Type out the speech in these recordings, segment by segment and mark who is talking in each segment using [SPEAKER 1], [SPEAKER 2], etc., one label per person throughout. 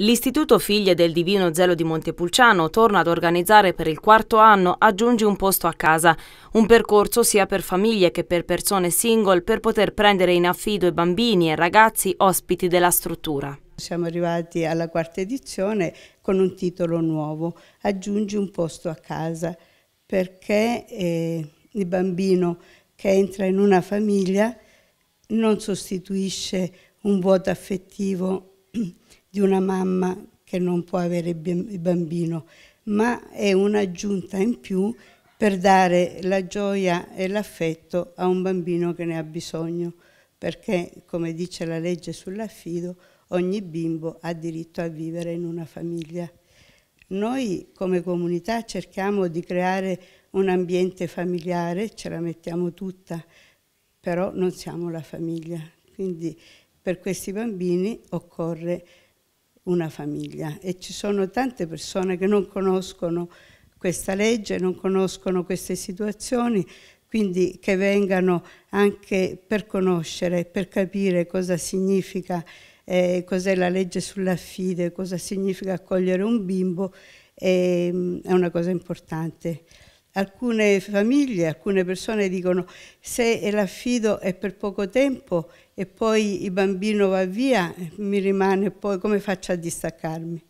[SPEAKER 1] L'Istituto Figlie del Divino Zelo di Montepulciano torna ad organizzare per il quarto anno Aggiungi un posto a casa, un percorso sia per famiglie che per persone single per poter prendere in affido i bambini e ragazzi ospiti della struttura.
[SPEAKER 2] Siamo arrivati alla quarta edizione con un titolo nuovo, Aggiungi un posto a casa, perché eh, il bambino che entra in una famiglia non sostituisce un vuoto affettivo di una mamma che non può avere il bambino, ma è un'aggiunta in più per dare la gioia e l'affetto a un bambino che ne ha bisogno, perché come dice la legge sull'affido, ogni bimbo ha diritto a vivere in una famiglia. Noi come comunità cerchiamo di creare un ambiente familiare, ce la mettiamo tutta, però non siamo la famiglia, quindi per questi bambini occorre una famiglia e ci sono tante persone che non conoscono questa legge, non conoscono queste situazioni, quindi che vengano anche per conoscere, per capire cosa significa, eh, cos'è la legge sull'affide, cosa significa accogliere un bimbo, eh, è una cosa importante. Alcune famiglie, alcune persone dicono se l'affido è per poco tempo e poi il bambino va via, mi rimane poi come faccio a distaccarmi?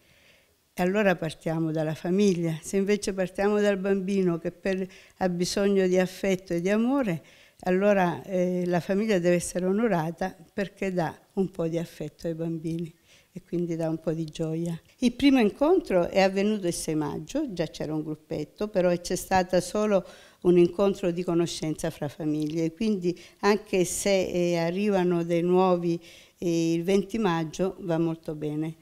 [SPEAKER 2] E allora partiamo dalla famiglia. Se invece partiamo dal bambino che per, ha bisogno di affetto e di amore, allora eh, la famiglia deve essere onorata perché dà un po' di affetto ai bambini e quindi dà un po' di gioia. Il primo incontro è avvenuto il 6 maggio, già c'era un gruppetto, però c'è stato solo un incontro di conoscenza fra famiglie, quindi anche se eh, arrivano dei nuovi eh, il 20 maggio va molto bene.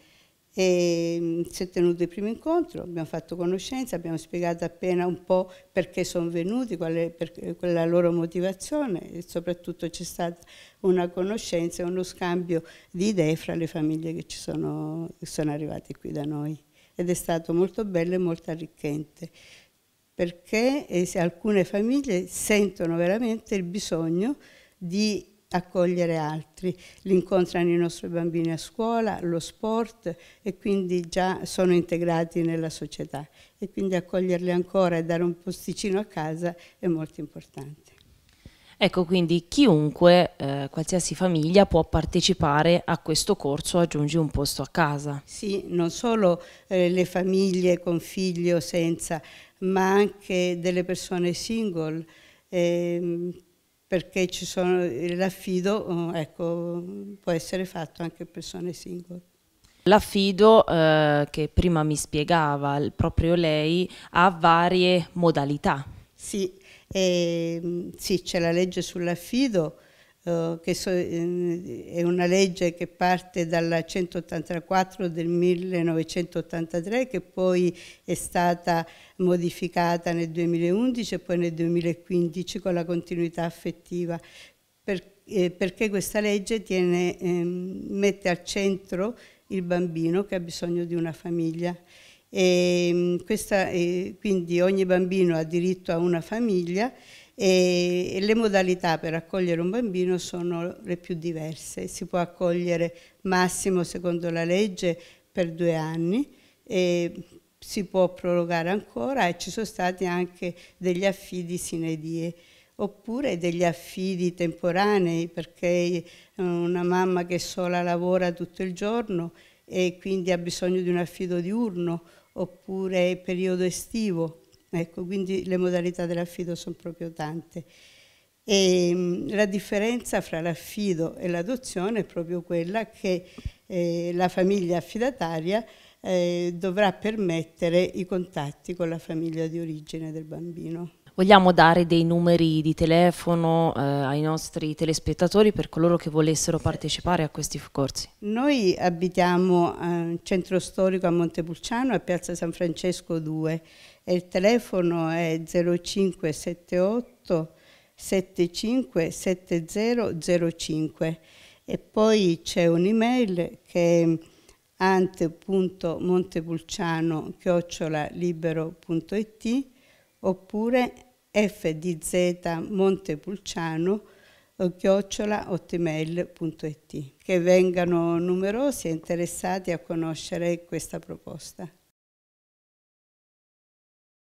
[SPEAKER 2] E mm, si è tenuto il primo incontro, abbiamo fatto conoscenza, abbiamo spiegato appena un po' perché sono venuti, qual è, per, eh, qual la loro motivazione e soprattutto c'è stata una conoscenza e uno scambio di idee fra le famiglie che, ci sono, che sono arrivate qui da noi. Ed è stato molto bello e molto arricchente perché eh, alcune famiglie sentono veramente il bisogno di accogliere altri, li incontrano i nostri bambini a scuola, lo sport e quindi già sono integrati nella società e quindi accoglierli ancora e dare un posticino a casa è molto importante.
[SPEAKER 1] Ecco quindi chiunque, eh, qualsiasi famiglia può partecipare a questo corso Aggiungi un posto a casa.
[SPEAKER 2] Sì, non solo eh, le famiglie con figli o senza, ma anche delle persone single eh, perché sono, eh, l'affido eh, ecco, può essere fatto anche per persone singole.
[SPEAKER 1] L'affido eh, che prima mi spiegava proprio lei ha varie
[SPEAKER 2] modalità. Sì, eh, sì c'è la legge sull'affido eh, che so, eh, è una legge che parte dalla 184 del 1983 che poi è stata modificata nel 2011 e poi nel 2015 con la continuità affettiva. Per, eh, perché questa legge tiene, eh, mette al centro il bambino che ha bisogno di una famiglia. E, ehm, questa, eh, quindi ogni bambino ha diritto a una famiglia e le modalità per accogliere un bambino sono le più diverse. Si può accogliere massimo secondo la legge per due anni si può prorogare ancora e ci sono stati anche degli affidi sine die oppure degli affidi temporanei perché eh, una mamma che sola lavora tutto il giorno e quindi ha bisogno di un affido diurno oppure periodo estivo Ecco, quindi le modalità dell'affido sono proprio tante. E, mm, la differenza fra l'affido e l'adozione è proprio quella che eh, la famiglia affidataria eh, dovrà permettere i contatti con la famiglia di origine del bambino.
[SPEAKER 1] Vogliamo dare dei numeri di telefono eh, ai nostri telespettatori per coloro che volessero partecipare a questi corsi?
[SPEAKER 2] Noi abitiamo al centro storico a Montepulciano, a Piazza San Francesco 2 e il telefono è 0578 75 7005 e poi c'è un'email che è ante.montepulciano-libero.it oppure fdz montepulciano eh, chiocciolaotmail.it che vengano numerosi e interessati a conoscere questa proposta.